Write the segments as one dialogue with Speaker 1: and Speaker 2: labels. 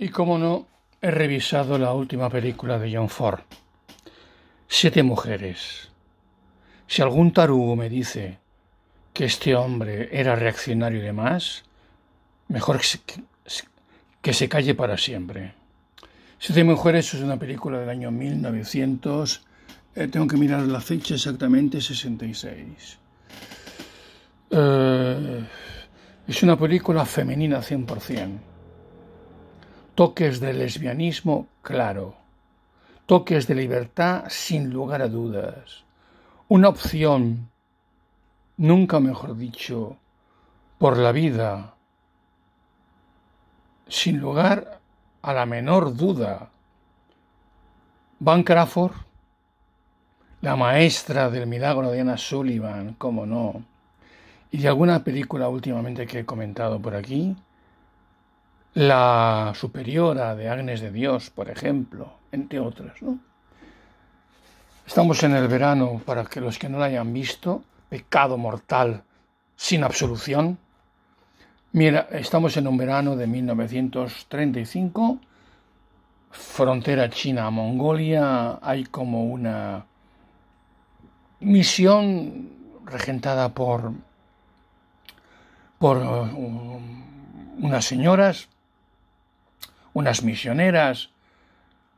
Speaker 1: Y como no, he revisado la última película de John Ford, Siete Mujeres. Si algún tarugo me dice que este hombre era reaccionario y demás, mejor que se, calle para siempre. Siete Mujeres es una película del año 1900, eh, tengo que mirar la fecha exactamente, 66. Eh, es una película femenina 100% toques de lesbianismo, claro, toques de libertad sin lugar a dudas, una opción, nunca mejor dicho, por la vida, sin lugar a la menor duda. Van Crawford, la maestra del milagro de Anna Sullivan, cómo no, y de alguna película últimamente que he comentado por aquí, la superiora de Agnes de Dios, por ejemplo, entre otras. Estamos en el verano, para que los que no la hayan visto, pecado mortal sin absolución. Mira, estamos en un verano de 1935, frontera China-Mongolia, hay como una misión regentada por, por um, unas señoras unas misioneras,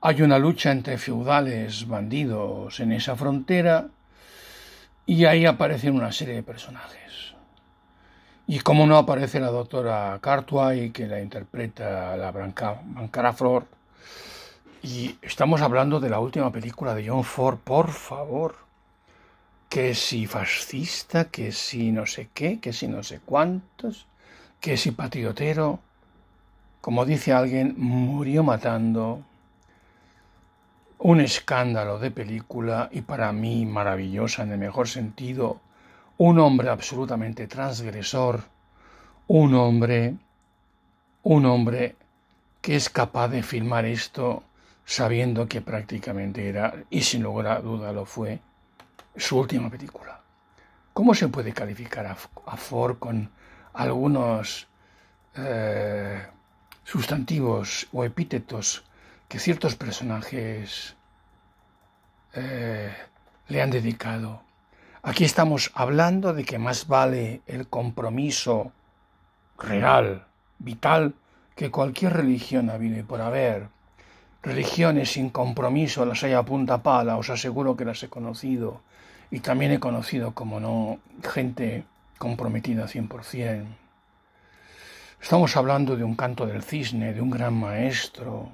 Speaker 1: hay una lucha entre feudales, bandidos en esa frontera, y ahí aparecen una serie de personajes. Y como no aparece la doctora Cartwright, que la interpreta la Branca, Bancara Flor. Y estamos hablando de la última película de John Ford, por favor. Que si fascista, que si no sé qué, que si no sé cuántos, que si patriotero como dice alguien, murió matando. Un escándalo de película y para mí maravillosa en el mejor sentido. Un hombre absolutamente transgresor. Un hombre, un hombre que es capaz de filmar esto sabiendo que prácticamente era, y sin lugar a duda lo fue, su última película. ¿Cómo se puede calificar a, Ford con algunos... Eh, sustantivos o epítetos que ciertos personajes eh, le han dedicado. Aquí estamos hablando de que más vale el compromiso real, vital, que cualquier religión ha habido por haber. Religiones sin compromiso las hay a punta pala, os aseguro que las he conocido. Y también he conocido, como no, gente comprometida 100%. Estamos hablando de un canto del cisne, de un gran maestro.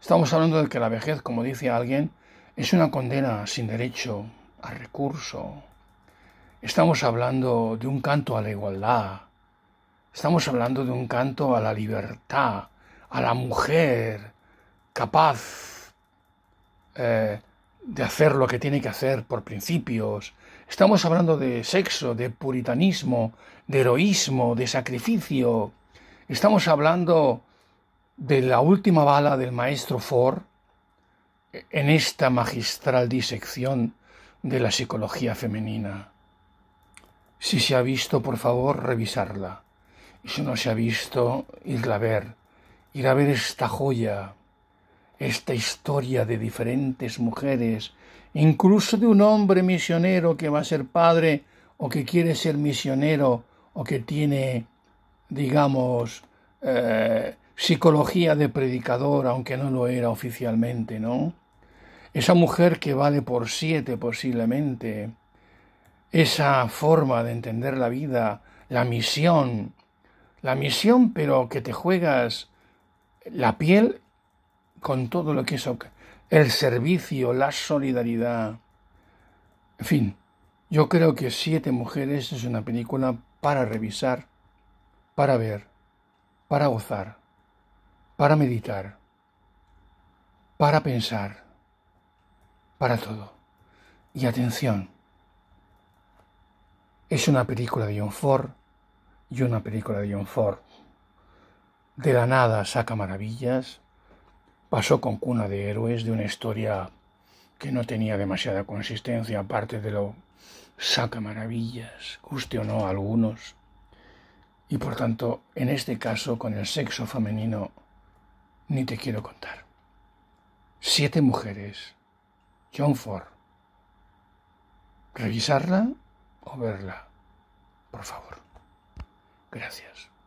Speaker 1: Estamos hablando de que la vejez, como dice alguien, es una condena sin derecho a recurso. Estamos hablando de un canto a la igualdad. Estamos hablando de un canto a la libertad, a la mujer capaz, eh, de hacer lo que tiene que hacer por principios. Estamos hablando de sexo, de puritanismo, de heroísmo, de sacrificio. Estamos hablando de la última bala del maestro Ford en esta magistral disección de la psicología femenina. Si se ha visto, por favor, revisarla. si no se ha visto, irla a ver. Ir a ver esta joya esta historia de diferentes mujeres, incluso de un hombre misionero que va a ser padre o que quiere ser misionero o que tiene, digamos, eh, psicología de predicador, aunque no lo era oficialmente, ¿no? Esa mujer que vale por siete posiblemente, esa forma de entender la vida, la misión, la misión pero que te juegas la piel con todo lo que es el servicio, la solidaridad. En fin, yo creo que Siete Mujeres es una película para revisar, para ver, para gozar, para meditar, para pensar, para todo. Y atención, es una película de John Ford y una película de John Ford. De la nada saca maravillas pasó con Cuna de Héroes de una historia que no tenía demasiada consistencia, aparte de lo saca maravillas, guste o no a algunos. Y por tanto, en este caso, con el sexo femenino, ni te quiero contar. Siete mujeres. John Ford. ¿Revisarla o verla? Por favor. Gracias.